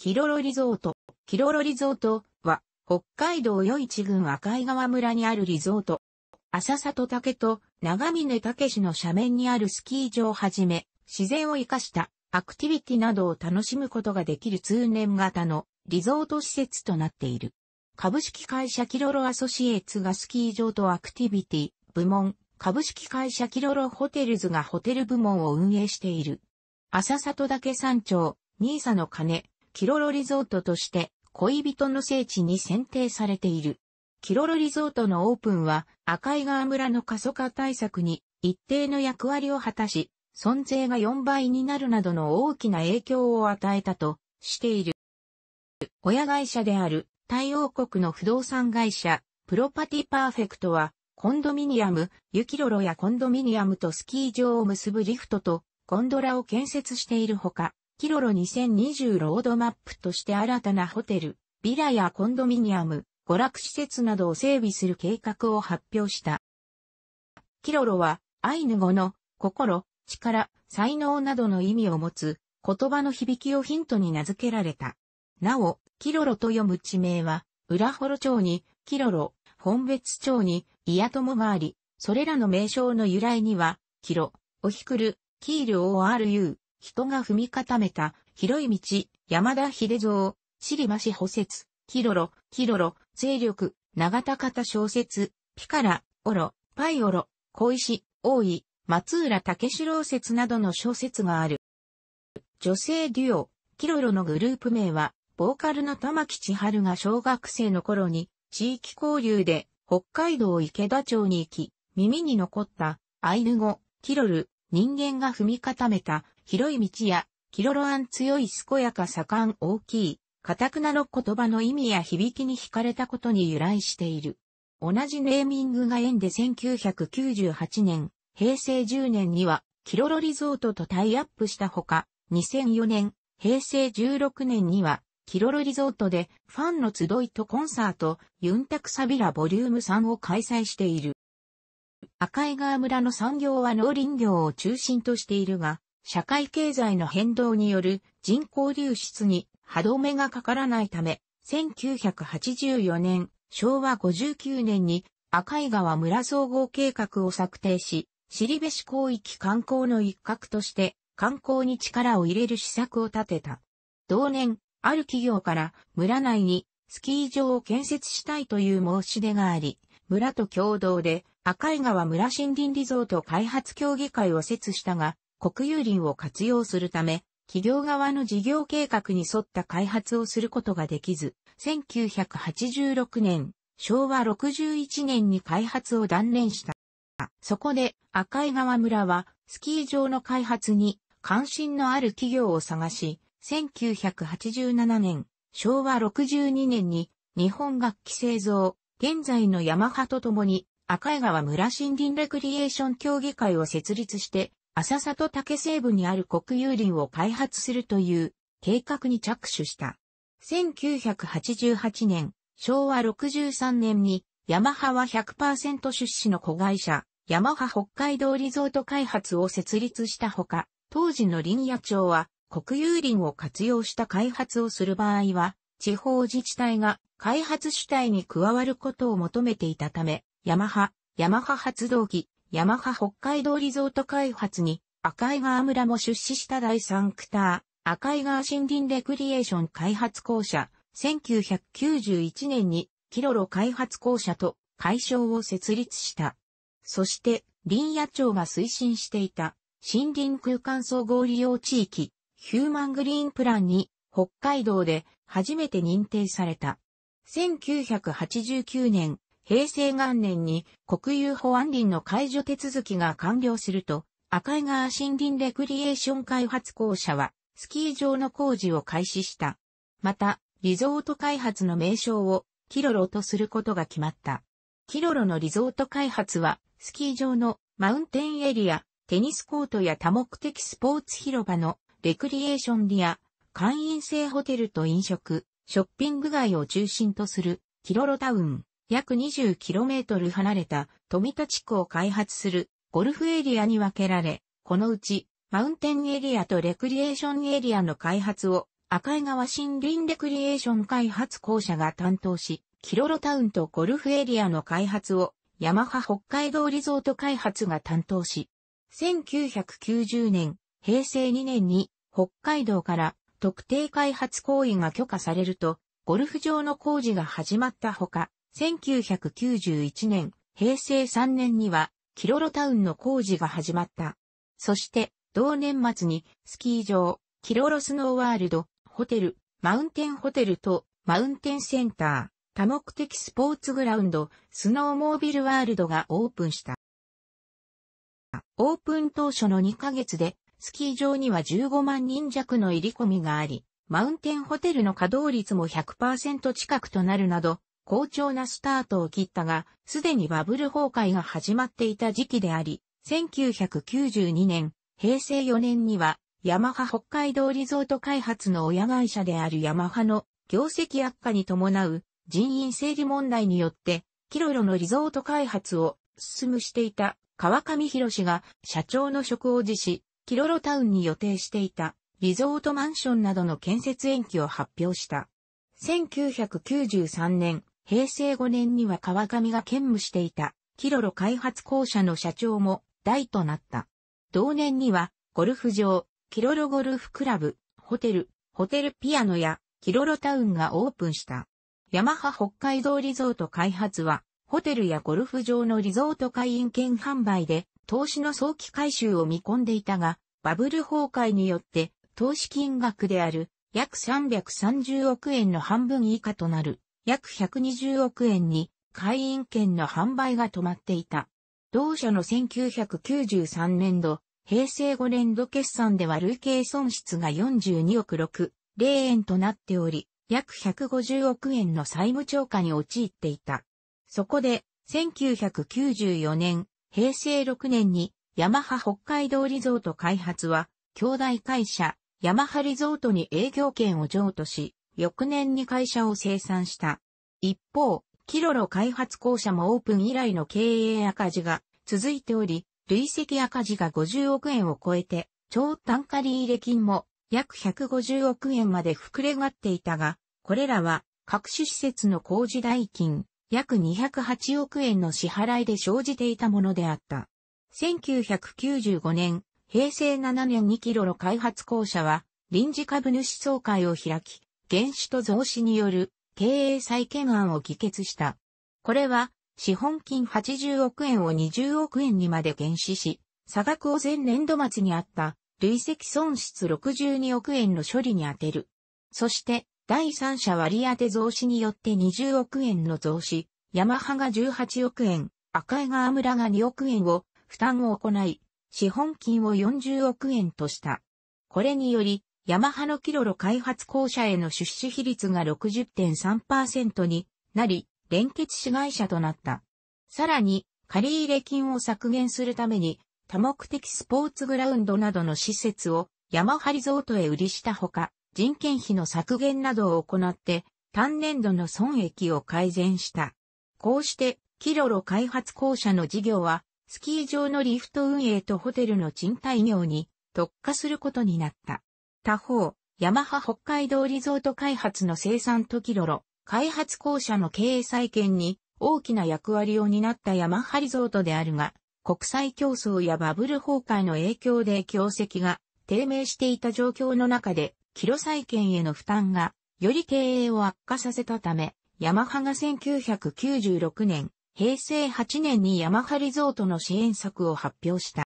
キロロリゾート。キロロリゾートは、北海道余市郡赤井川村にあるリゾート。浅里竹と長峰竹市の斜面にあるスキー場をはじめ、自然を活かしたアクティビティなどを楽しむことができる通年型のリゾート施設となっている。株式会社キロロアソシエーツがスキー場とアクティビティ部門、株式会社キロロホテルズがホテル部門を運営している。浅里岳山頂、ニーサの鐘、キロロリゾートとして恋人の聖地に選定されている。キロロリゾートのオープンは赤井川村の過疎化対策に一定の役割を果たし、存税が4倍になるなどの大きな影響を与えたとしている。親会社である太陽国の不動産会社、プロパティパーフェクトは、コンドミニアム、ユキロロやコンドミニアムとスキー場を結ぶリフトとゴンドラを建設しているほか、キロロ2020ロードマップとして新たなホテル、ビラやコンドミニアム、娯楽施設などを整備する計画を発表した。キロロは、アイヌ語の心、力、才能などの意味を持つ言葉の響きをヒントに名付けられた。なお、キロロと読む地名は、裏幌町に、キロロ、本別町に、イヤトモがあり、それらの名称の由来には、キロ、オヒクル、キール ORU、人が踏み固めた、広い道、山田秀蔵、尻増補説、キロロ、キロロ、勢力、長田方小説、ピカラ、オロ、パイオロ、小石、大井、松浦武四郎説などの小説がある。女性デュオ、キロロのグループ名は、ボーカルの玉木千春が小学生の頃に、地域交流で、北海道池田町に行き、耳に残った、アイヌ語、キロル、人間が踏み固めた、広い道や、キロロアン強い健やか盛ん大きい、カタクナの言葉の意味や響きに惹かれたことに由来している。同じネーミングが縁で1998年、平成10年には、キロロリゾートとタイアップしたほか、2004年、平成16年には、キロロリゾートでファンの集いとコンサート、ユンタクサビラボリューム3を開催している。赤井川村の産業は農林業を中心としているが、社会経済の変動による人口流出に歯止めがかからないため、1984年、昭和59年に赤井川村総合計画を策定し、尻部市広域観光の一角として観光に力を入れる施策を立てた。同年、ある企業から村内にスキー場を建設したいという申し出があり、村と共同で赤井川村森林リゾート開発協議会を設したが、国有林を活用するため、企業側の事業計画に沿った開発をすることができず、1986年、昭和61年に開発を断念した。そこで赤井川村はスキー場の開発に関心のある企業を探し、1987年、昭和62年に日本楽器製造、現在のヤマハと共に赤井川村森林レクリエーション協議会を設立して浅里竹西部にある国有林を開発するという計画に着手した。1988年、昭和63年に、ヤマハは100%出資の子会社、ヤマハ北海道リゾート開発を設立したほか、当時の林野町は、国有林を活用した開発をする場合は、地方自治体が開発主体に加わることを求めていたため、ヤマハ、ヤマハ発動機、ヤマハ北海道リゾート開発に赤井川村も出資した第3クター、赤井川森林レクリエーション開発公社、1991年にキロロ開発公社と会称を設立した。そして、林野庁が推進していた森林空間総合利用地域、ヒューマングリーンプランに北海道で初めて認定された。1989年、平成元年に国有保安林の解除手続きが完了すると、赤井川森林レクリエーション開発公社は、スキー場の工事を開始した。また、リゾート開発の名称を、キロロとすることが決まった。キロロのリゾート開発は、スキー場のマウンテンエリア、テニスコートや多目的スポーツ広場のレクリエーションリア、会員制ホテルと飲食、ショッピング街を中心とするキロロタウン。約 20km 離れた富田地区を開発するゴルフエリアに分けられ、このうちマウンテンエリアとレクリエーションエリアの開発を赤井川森林レクリエーション開発公社が担当し、キロロタウンとゴルフエリアの開発をヤマハ北海道リゾート開発が担当し、1990年、平成2年に北海道から特定開発行為が許可されると、ゴルフ場の工事が始まったほか、1991年、平成3年には、キロロタウンの工事が始まった。そして、同年末に、スキー場、キロロスノーワールド、ホテル、マウンテンホテルと、マウンテンセンター、多目的スポーツグラウンド、スノーモービルワールドがオープンした。オープン当初の2ヶ月で、スキー場には15万人弱の入り込みがあり、マウンテンホテルの稼働率も100%近くとなるなど、好調なスタートを切ったが、すでにバブル崩壊が始まっていた時期であり、1992年、平成4年には、ヤマハ北海道リゾート開発の親会社であるヤマハの業績悪化に伴う人員整理問題によって、キロロのリゾート開発を進むしていた川上博氏が社長の職を辞し、キロロタウンに予定していたリゾートマンションなどの建設延期を発表した。1993年、平成5年には川上が兼務していた、キロロ開発公社の社長も、大となった。同年には、ゴルフ場、キロロゴルフクラブ、ホテル、ホテルピアノや、キロロタウンがオープンした。ヤマハ北海道リゾート開発は、ホテルやゴルフ場のリゾート会員権販売で、投資の早期回収を見込んでいたが、バブル崩壊によって、投資金額である約330億円の半分以下となる約120億円に会員権の販売が止まっていた。同社の1993年度、平成5年度決算では累計損失が42億6、0円となっており、約150億円の債務超過に陥っていた。そこで、1994年、平成6年に、ヤマハ北海道リゾート開発は、兄弟会社、ヤマハリゾートに営業権を譲渡し、翌年に会社を生産した。一方、キロロ開発公社もオープン以来の経営赤字が続いており、累積赤字が50億円を超えて、超単価利入れ金も約150億円まで膨れ上がっていたが、これらは各種施設の工事代金約208億円の支払いで生じていたものであった。1995年、平成7年にキロロ開発公社は臨時株主総会を開き、原資と増資による経営再建案を議決した。これは、資本金80億円を20億円にまで減資し、差額を前年度末にあった累積損失62億円の処理に充てる。そして、第三者割当増資によって20億円の増資、ヤマハが18億円、赤江川村が2億円を負担を行い、資本金を40億円とした。これにより、ヤマハのキロロ開発公社への出資比率が60.3%になり、連結子会社となった。さらに、借入金を削減するために、多目的スポーツグラウンドなどの施設をヤマハリゾートへ売りしたほか、人件費の削減などを行って、単年度の損益を改善した。こうして、キロロ開発公社の事業は、スキー場のリフト運営とホテルの賃貸業に特化することになった。他方、ヤマハ北海道リゾート開発の生産時ロロ、開発公社の経営再建に大きな役割を担ったヤマハリゾートであるが、国際競争やバブル崩壊の影響で業績が低迷していた状況の中で、キロ再建への負担がより経営を悪化させたため、ヤマハが1996年、平成8年にヤマハリゾートの支援策を発表した。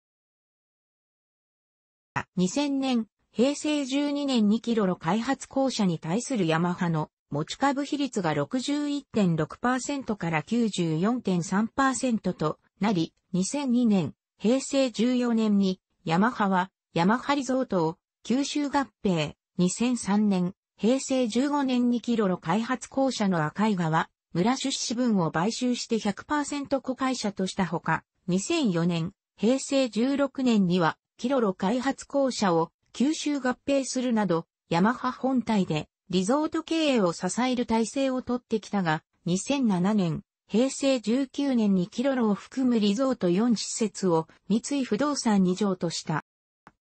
2000年、平成12年にキロロ開発公社に対するヤマハの持ち株比率が61.6%から94.3%となり、2002年、平成14年にヤマハはヤマハリゾートを吸収合併、2003年、平成15年にキロロ開発公社の赤井川、村出資分を買収して100%子会社としたほか、2004年、平成16年には、キロロ開発公社を九州合併するなど、ヤマハ本体でリゾート経営を支える体制をとってきたが、2007年、平成19年にキロロを含むリゾート4施設を三井不動産に譲渡した。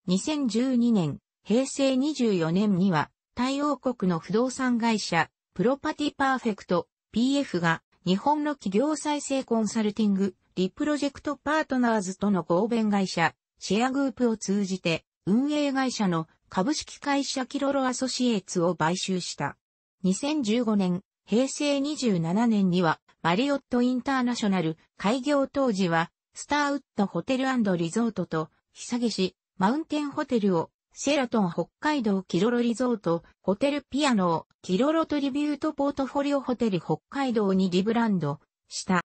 2012年、平成24年には、太陽国の不動産会社、プロパティパーフェクト、PF が、日本の企業再生コンサルティング、リプロジェクトパートナーズとの合弁会社、シェアグープを通じて、運営会社の株式会社キロロアソシエーツを買収した。2015年、平成27年にはマリオットインターナショナル開業当時はスターウッドホテルリゾートとさげし、マウンテンホテルをセラトン北海道キロロリゾートホテルピアノをキロロトリビュートポートフォリオホテル北海道にリブランドした。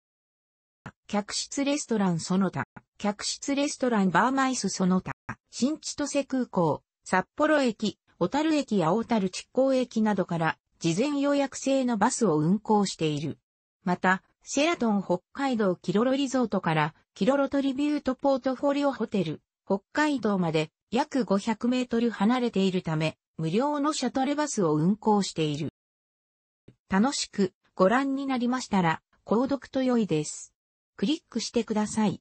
客室レストランその他、客室レストランバーマイスその他、新千歳空港、札幌駅、小樽駅や小樽地港駅などから事前予約制のバスを運行している。また、シェラトン北海道キロロリゾートからキロロトリビュートポートフォリオホテル、北海道まで約500メートル離れているため、無料のシャトルバスを運行している。楽しくご覧になりましたら、購読と良いです。クリックしてください。